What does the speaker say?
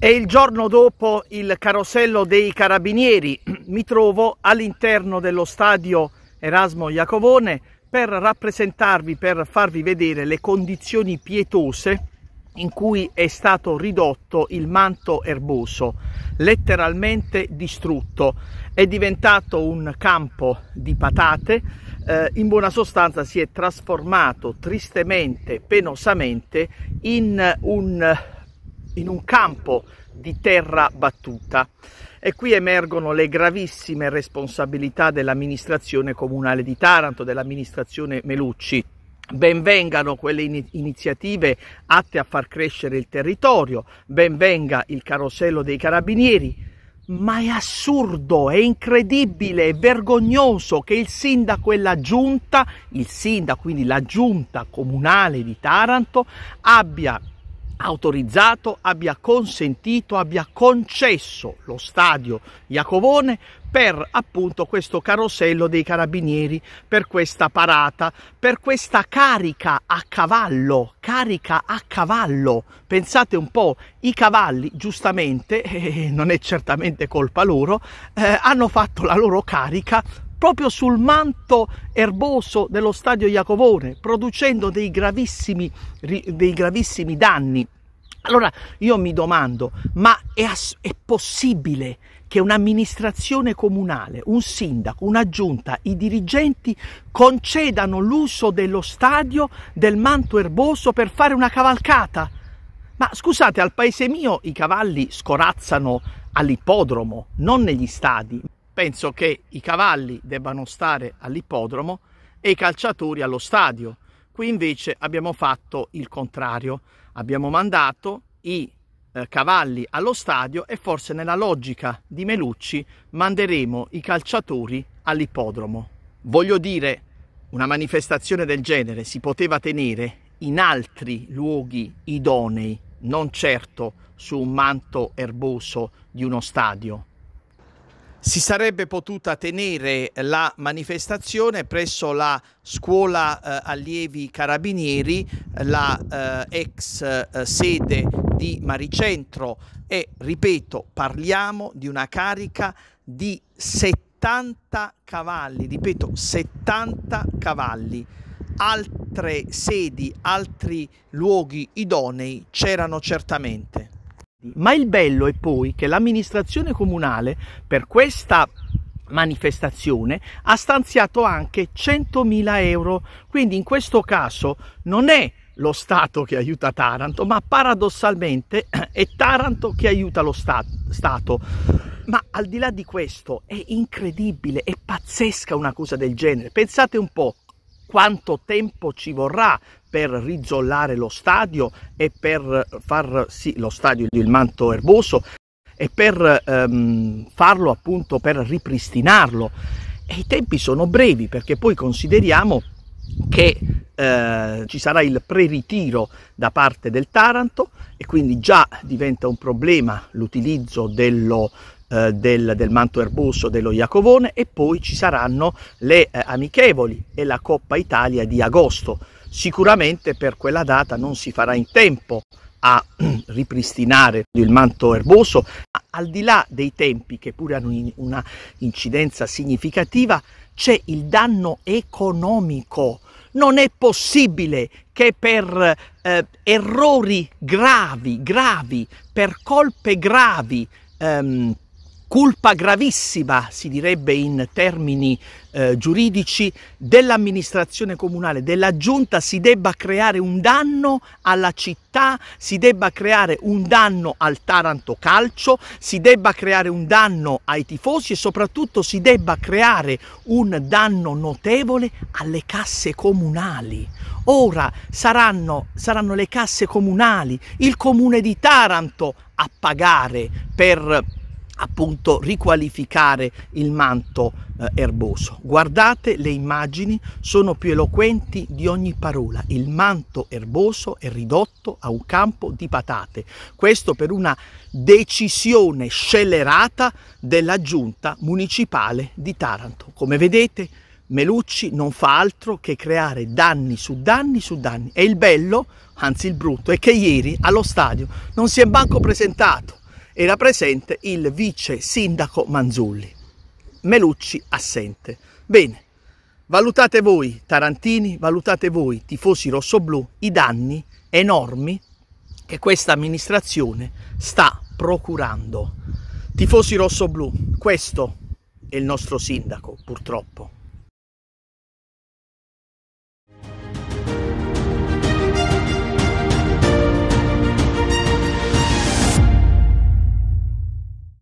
È il giorno dopo il carosello dei carabinieri mi trovo all'interno dello stadio Erasmo Iacovone per rappresentarvi, per farvi vedere le condizioni pietose in cui è stato ridotto il manto erboso, letteralmente distrutto. È diventato un campo di patate, eh, in buona sostanza si è trasformato tristemente, penosamente, in un in un campo di terra battuta e qui emergono le gravissime responsabilità dell'amministrazione comunale di Taranto, dell'amministrazione Melucci. Benvengano quelle in iniziative atte a far crescere il territorio, benvenga il carosello dei carabinieri, ma è assurdo, è incredibile, è vergognoso che il sindaco e la giunta, il sindaco, quindi la giunta comunale di Taranto, abbia autorizzato, abbia consentito, abbia concesso lo stadio Iacovone per appunto questo carosello dei carabinieri, per questa parata, per questa carica a cavallo, carica a cavallo. Pensate un po', i cavalli giustamente, eh, non è certamente colpa loro, eh, hanno fatto la loro carica proprio sul manto erboso dello stadio Iacovone, producendo dei gravissimi, dei gravissimi danni. Allora io mi domando, ma è, ass- è possibile che un'amministrazione comunale, un sindaco, una giunta, i dirigenti concedano l'uso dello stadio, del manto erboso per fare una cavalcata? Ma scusate, al paese mio i cavalli scorazzano all'ippodromo, non negli stadi penso che i cavalli debbano stare all'ippodromo e i calciatori allo stadio. Qui invece abbiamo fatto il contrario, abbiamo mandato i eh, cavalli allo stadio e forse nella logica di Melucci manderemo i calciatori all'ippodromo. Voglio dire, una manifestazione del genere si poteva tenere in altri luoghi idonei, non certo su un manto erboso di uno stadio si sarebbe potuta tenere la manifestazione presso la scuola eh, allievi carabinieri, la eh, ex eh, sede di Maricentro e ripeto parliamo di una carica di 70 cavalli, ripeto 70 cavalli. Altre sedi, altri luoghi idonei c'erano certamente. Ma il bello è poi che l'amministrazione comunale per questa manifestazione ha stanziato anche 100.000 euro, quindi in questo caso non è lo Stato che aiuta Taranto, ma paradossalmente è Taranto che aiuta lo sta- Stato. Ma al di là di questo è incredibile, è pazzesca una cosa del genere. Pensate un po', quanto tempo ci vorrà per rizzollare lo stadio e per far sì lo stadio del manto erboso e per ehm, farlo appunto per ripristinarlo e i tempi sono brevi perché poi consideriamo che eh, ci sarà il pre-ritiro da parte del Taranto e quindi già diventa un problema l'utilizzo dello eh, del, del, Manto erboso dello Iacovone e poi ci saranno le eh, amichevoli e la Coppa Italia di agosto. Sicuramente per quella data non si farà in tempo a ripristinare il manto erboso, al di là dei tempi che pure hanno in una incidenza significativa, c'è il danno economico. Non è possibile che per eh, errori gravi, gravi, per colpe gravi, ehm, colpa gravissima, si direbbe in termini eh, giuridici, dell'amministrazione comunale, della giunta, si debba creare un danno alla città, si debba creare un danno al Taranto Calcio, si debba creare un danno ai tifosi e soprattutto si debba creare un danno notevole alle casse comunali. Ora saranno, saranno le casse comunali, il comune di Taranto a pagare per appunto riqualificare il manto eh, erboso. Guardate le immagini, sono più eloquenti di ogni parola. Il manto erboso è ridotto a un campo di patate. Questo per una decisione scellerata della giunta municipale di Taranto. Come vedete, Melucci non fa altro che creare danni su danni su danni. E il bello, anzi il brutto, è che ieri allo stadio non si è manco presentato era presente il vice sindaco Manzulli. Melucci assente. Bene, valutate voi tarantini, valutate voi tifosi rossoblù i danni enormi che questa amministrazione sta procurando. Tifosi rossoblù, questo è il nostro sindaco, purtroppo.